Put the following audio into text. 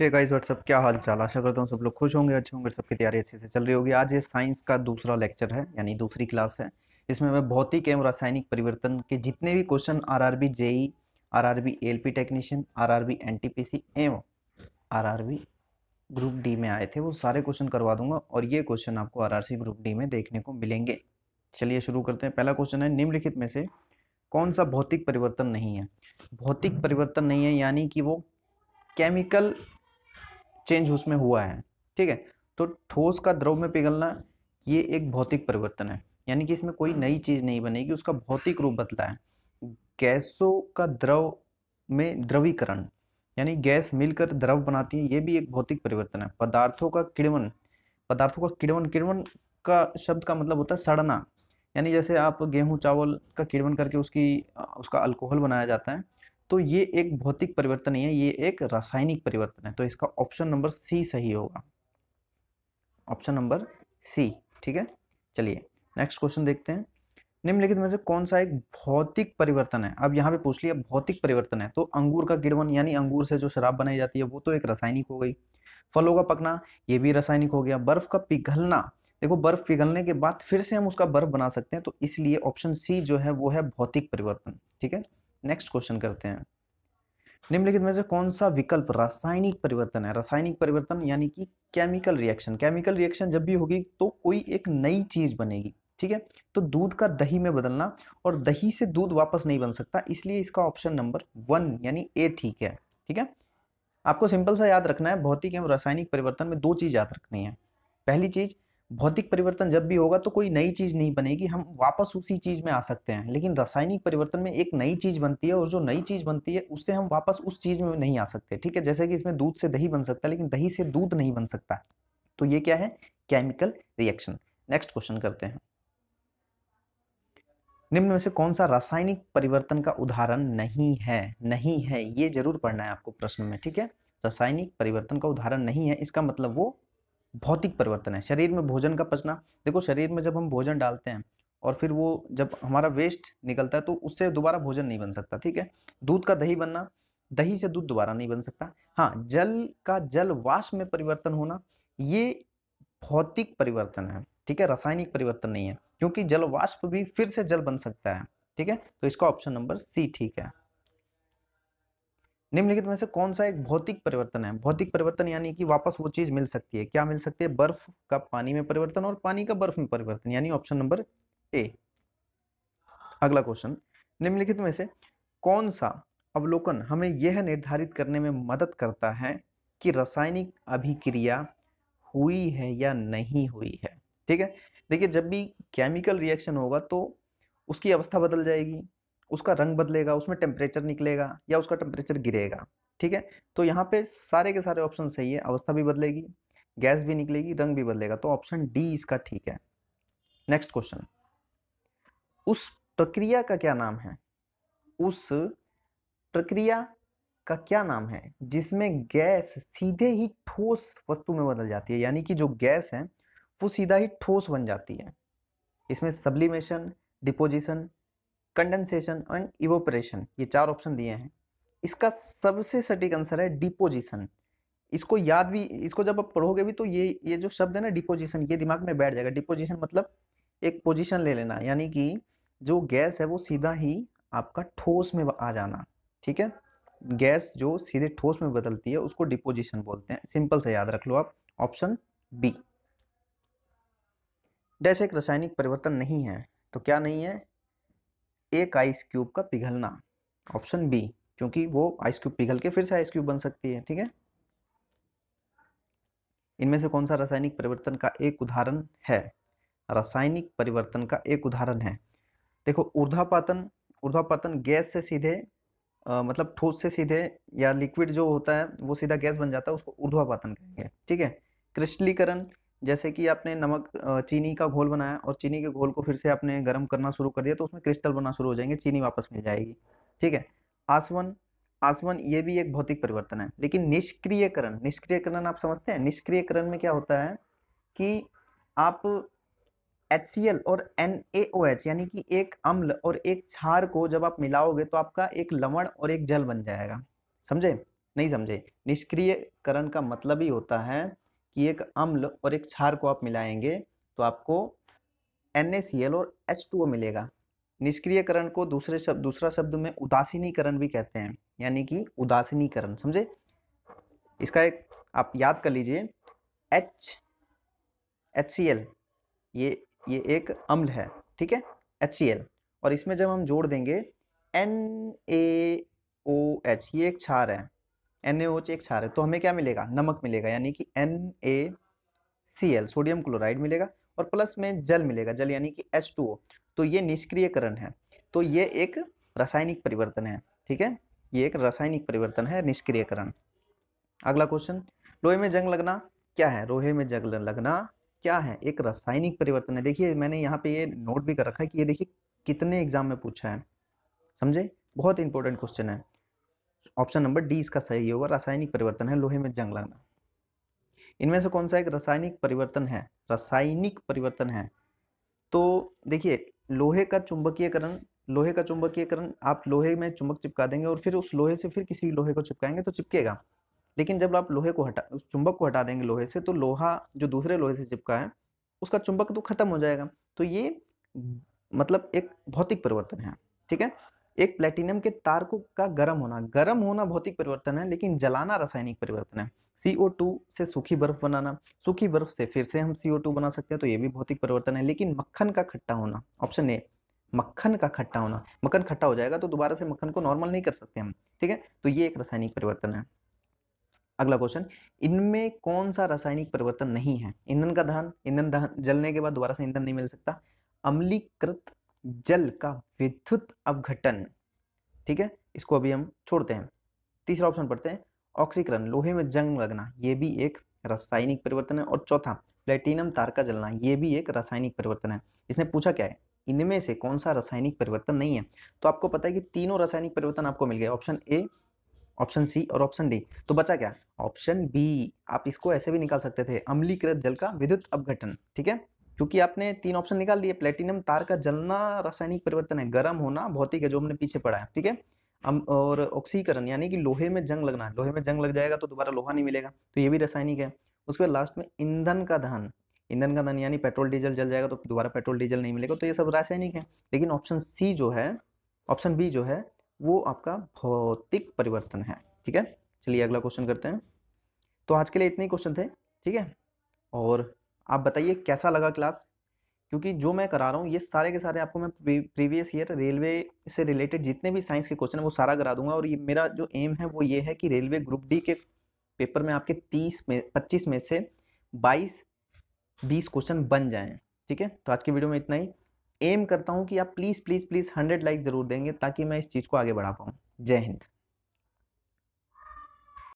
hey guys what's up क्या हाल चाल आशा करता हूँ सब लोग खुश होंगे अच्छे होंगे सबकी तैयारी अच्छे से चल रही होगी आज ये साइंस का दूसरा लेक्चर है यानी दूसरी क्लास है इसमें मैं भौतिक एवं रासायनिक परिवर्तन के जितने भी question R R B JE R R B L P technician R R B N T P C एवं R R B group D में आए थे वो सारे क्वेश्चन करवा दूंगा और ये क्वेश्चन आपको R R C group D में देखने को मिलेंगे चलिए शुरू करते हैं पहला क्वेश्चन है निम्नलिखित में से कौन सा भौतिक परिवर्तन नहीं है भौतिक परिवर्तन नहीं है यानी कि वो केमिकल चेंज उसमें हुआ है ठीक है तो ठोस का द्रव में पिघलना ये एक भौतिक परिवर्तन है यानी कि इसमें कोई नई चीज़ नहीं बनेगी उसका भौतिक रूप बदला है गैसों का द्रव में द्रवीकरण यानी गैस मिलकर द्रव बनाती है ये भी एक भौतिक परिवर्तन है पदार्थों का किड़वन पदार्थों का किड़वन किड़वन का शब्द का मतलब होता है सड़ना यानी जैसे आप गेहूं चावल का किड़वन करके उसकी उसका अल्कोहल बनाया जाता है तो ये एक भौतिक परिवर्तन नहीं है ये एक रासायनिक परिवर्तन है तो इसका ऑप्शन नंबर सी सही होगा ऑप्शन नंबर सी ठीक है चलिए नेक्स्ट क्वेश्चन देखते हैं निम्नलिखित में से कौन सा एक भौतिक परिवर्तन है अब यहाँ पे पूछ लिया भौतिक परिवर्तन है तो अंगूर का गिड़वन यानी अंगूर से जो शराब बनाई जाती है वो तो एक रासायनिक हो गई फलों का पकना ये भी रासायनिक हो गया बर्फ का पिघलना देखो बर्फ पिघलने के बाद फिर से हम उसका बर्फ बना सकते हैं तो इसलिए ऑप्शन सी जो है वो है भौतिक परिवर्तन ठीक है नेक्स्ट क्वेश्चन करते हैं निम्नलिखित में से कौन सा विकल्प रासायनिक परिवर्तन है रासायनिक परिवर्तन यानी कि केमिकल रिएक्शन केमिकल रिएक्शन जब भी होगी तो कोई एक नई चीज बनेगी ठीक है तो दूध का दही में बदलना और दही से दूध वापस नहीं बन सकता इसलिए इसका ऑप्शन नंबर वन यानी ए ठीक है ठीक है आपको सिंपल सा याद रखना है भौतिक एवं रासायनिक परिवर्तन में दो चीज याद रखनी है पहली चीज भौतिक परिवर्तन जब भी होगा तो कोई नई चीज़ नहीं बनेगी हम वापस उसी चीज़ में आ सकते हैं लेकिन रासायनिक परिवर्तन में एक नई चीज़ बनती है और जो नई चीज़ बनती है उससे हम वापस उस चीज़ में नहीं आ सकते ठीक है जैसे कि इसमें दूध से दही बन सकता है लेकिन दही से दूध नहीं बन सकता तो ये क्या है केमिकल रिएक्शन नेक्स्ट क्वेश्चन करते हैं निम्न में से कौन सा रासायनिक परिवर्तन का उदाहरण नहीं है नहीं है ये जरूर पढ़ना है आपको प्रश्न में ठीक है रासायनिक परिवर्तन का उदाहरण नहीं है इसका मतलब वो भौतिक परिवर्तन है शरीर में भोजन का पचना देखो शरीर में जब हम भोजन डालते हैं और फिर वो जब हमारा वेस्ट निकलता है तो उससे दोबारा भोजन नहीं बन सकता ठीक है दूध का दही बनना दही से दूध दोबारा नहीं बन सकता हाँ जल का जल वाष में परिवर्तन होना ये भौतिक परिवर्तन है ठीक है रासायनिक परिवर्तन नहीं है क्योंकि जल वाष्प भी फिर से जल बन सकता है ठीक है तो इसका ऑप्शन नंबर सी ठीक है निम्नलिखित में से कौन सा एक भौतिक परिवर्तन है भौतिक परिवर्तन यानी कि वापस वो चीज मिल सकती है क्या मिल सकती है बर्फ का पानी में परिवर्तन और पानी का बर्फ में परिवर्तन यानी ऑप्शन नंबर ए अगला क्वेश्चन निम्नलिखित में से कौन सा अवलोकन हमें यह निर्धारित करने में मदद करता है कि रासायनिक अभिक्रिया हुई है या नहीं हुई है ठीक है देखिए जब भी केमिकल रिएक्शन होगा तो उसकी अवस्था बदल जाएगी उसका रंग बदलेगा उसमें टेम्परेचर निकलेगा या उसका टेम्परेचर गिरेगा ठीक है तो यहाँ पे सारे के सारे ऑप्शन सही है अवस्था भी बदलेगी गैस भी निकलेगी रंग भी बदलेगा तो ऑप्शन डी इसका ठीक है नेक्स्ट क्वेश्चन उस प्रक्रिया का क्या नाम है उस प्रक्रिया का क्या नाम है जिसमें गैस सीधे ही ठोस वस्तु में बदल जाती है यानी कि जो गैस है वो सीधा ही ठोस बन जाती है इसमें sublimation deposition condensation and evaporation ये चार ऑप्शन दिए हैं इसका सबसे सटीक आंसर है डिपोजिशन इसको याद भी इसको जब आप पढ़ोगे भी तो ये ये जो शब्द है ना डिपोजिशन ये दिमाग में बैठ जाएगा डिपोजिशन मतलब एक पोजिशन ले लेना यानी कि जो गैस है वो सीधा ही आपका ठोस में आ जाना ठीक है गैस जो सीधे ठोस में बदलती है उसको डिपोजिशन बोलते हैं सिंपल से याद रख लो आप ऑप्शन बी डैश एक रासायनिक परिवर्तन नहीं है तो क्या नहीं है एक आइस क्यूब का पिघलना ऑप्शन बी क्योंकि वो आइस क्यूब पिघल के फिर से आइस क्यूब बन सकती है ठीक है इनमें से कौन सा रासायनिक परिवर्तन का एक उदाहरण है रासायनिक परिवर्तन का एक उदाहरण है देखो ऊर्धापातन ऊर्धापातन गैस से सीधे आ, मतलब ठोस से सीधे या लिक्विड जो होता है वो सीधा गैस बन जाता है उसको ऊर्ध्वापातन कहेंगे ठीक है क्रिस्टलीकरण जैसे कि आपने नमक चीनी का घोल बनाया और चीनी के घोल को फिर से आपने गर्म करना शुरू कर दिया तो उसमें क्रिस्टल बनना शुरू हो जाएंगे चीनी वापस मिल जाएगी ठीक है आसवन आसवन ये भी एक भौतिक परिवर्तन है लेकिन निष्क्रियकरण निष्क्रियकरण आप समझते हैं निष्क्रियकरण में क्या होता है कि आप एच और एन यानी कि एक अम्ल और एक छार को जब आप मिलाओगे तो आपका एक लवण और एक जल बन जाएगा समझे नहीं समझे निष्क्रियकरण का मतलब ही होता है कि एक अम्ल और एक क्षार को आप मिलाएंगे तो आपको एन और एच मिलेगा निष्क्रियकरण को दूसरे शब्द दूसरा शब्द में उदासीनीकरण भी कहते हैं यानी कि उदासीनीकरण समझे इसका एक आप याद कर लीजिए एच एच सी एल ये ये एक अम्ल है ठीक है एच सी एल और इसमें जब हम जोड़ देंगे एन ए ओ एच ये एक क्षार है एन ए ओच एक है तो हमें क्या मिलेगा नमक मिलेगा यानी कि N A C L sodium chloride मिलेगा और प्लस में जल मिलेगा जल यानी कि एच टू ओ तो ये निष्क्रियकरण है तो ये एक रासायनिक परिवर्तन है ठीक है ये एक रासायनिक परिवर्तन है निष्क्रियकरण अगला क्वेश्चन लोहे में जंग लगना क्या है लोहे में जंग लगना क्या है एक रासायनिक परिवर्तन है देखिए मैंने यहाँ पे ये नोट भी कर रखा है कि ये देखिए कितने एग्जाम में पूछा है समझे बहुत इंपॉर्टेंट क्वेश्चन है ऑप्शन नंबर डी इसका सही होगा रासायनिक परिवर्तन है लोहे में जंग लगना इनमें से कौन सा एक रासायनिक परिवर्तन है रासायनिक परिवर्तन है तो देखिए लोहे का चुंबकीयकरण लोहे का चुंबकीयकरण आप लोहे में चुंबक चिपका देंगे और फिर उस लोहे से फिर किसी लोहे को चिपकाएंगे तो चिपकेगा लेकिन जब आप लोहे को हटा उस चुंबक को हटा देंगे लोहे से तो लोहा जो दूसरे लोहे से चिपका है उसका चुंबक तो खत्म हो जाएगा तो ये मतलब एक भौतिक परिवर्तन है ठीक है एक प्लेटिनियम के तार को का गर्म होना गर्म होना भौतिक परिवर्तन है लेकिन जलाना रासायनिक परिवर्तन है CO2 से सूखी बर्फ बनाना सूखी बर्फ से फिर से हम CO2 बना सकते हैं तो ये भी भौतिक परिवर्तन है लेकिन मक्खन का खट्टा होना ऑप्शन ए मक्खन का खट्टा होना मक्खन खट्टा हो जाएगा तो दोबारा से मक्खन को नॉर्मल नहीं कर सकते हम ठीक है तो ये एक रासायनिक परिवर्तन है अगला क्वेश्चन इनमें कौन सा रासायनिक परिवर्तन नहीं है ईंधन का धान ईंधन दहन जलने के बाद दोबारा से ईंधन नहीं मिल सकता अम्लीकृत जल का विद्युत अवघटन ठीक है इसको अभी हम छोड़ते हैं तीसरा ऑप्शन पढ़ते हैं ऑक्सीकरण लोहे में जंग लगना ये भी एक रासायनिक परिवर्तन है और चौथा प्लेटिनम तार का जलना ये भी एक रासायनिक परिवर्तन है इसने पूछा क्या है इनमें से कौन सा रासायनिक परिवर्तन नहीं है तो आपको पता है कि तीनों रासायनिक परिवर्तन आपको मिल गए ऑप्शन ए ऑप्शन सी और ऑप्शन डी तो बचा क्या ऑप्शन बी आप इसको ऐसे भी निकाल सकते थे अम्लीकृत जल का विद्युत अवघटन ठीक है क्योंकि आपने तीन ऑप्शन निकाल लिए प्लेटिनम तार का जलना रासायनिक परिवर्तन है गर्म होना भौतिक है जो हमने पीछे पढ़ा है ठीक है हम और ऑक्सीकरण यानी कि लोहे में जंग लगना लोहे में जंग लग जाएगा तो दोबारा लोहा नहीं मिलेगा तो ये भी रासायनिक है उसके बाद लास्ट में ईंधन का धन ईंधन का धन यानी पेट्रोल डीजल जल जाएगा तो दोबारा पेट्रोल डीजल नहीं मिलेगा तो ये सब रासायनिक है लेकिन ऑप्शन सी जो है ऑप्शन बी जो है वो आपका भौतिक परिवर्तन है ठीक है चलिए अगला क्वेश्चन करते हैं तो आज के लिए इतने क्वेश्चन थे ठीक है और आप बताइए कैसा लगा क्लास क्योंकि जो मैं करा रहा हूँ ये सारे के सारे आपको मैं प्रीवियस ईयर रेलवे से रिलेटेड जितने भी साइंस के क्वेश्चन है वो सारा करा दूंगा और ये मेरा जो एम है वो ये है कि रेलवे ग्रुप डी के पेपर में आपके तीस में पच्चीस में से बाईस बीस क्वेश्चन बन जाए ठीक है तो आज की वीडियो में इतना ही एम करता हूँ कि आप please please please hundred like ज़रूर देंगे ताकि मैं इस चीज़ को आगे बढ़ा पाऊँ जय हिंद